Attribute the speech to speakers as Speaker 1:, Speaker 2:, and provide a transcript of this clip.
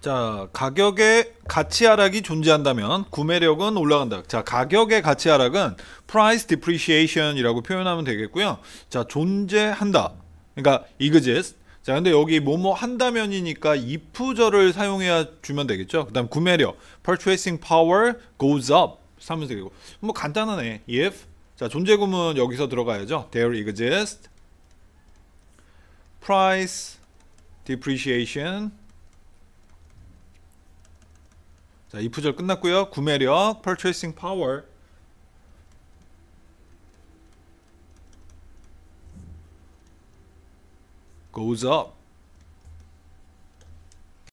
Speaker 1: 자, 가격의 가치 하락이 존재한다면 구매력은 올라간다. 자, 가격의 가치 하락은 price depreciation이라고 표현하면 되겠고요. 자, 존재한다. 그러니까 exist. 자, 근데 여기 뭐 뭐 한다면이니까 if절을 사용해야 주면 되겠죠. 그다음 구매력, purchasing power goes up. 사면 되고. 뭐 간단하네. if 자, 존재구문 여기서 들어가야죠. there exist price depreciation 자, 이 구절 끝났고요. 구매력, purchasing power.
Speaker 2: goes up.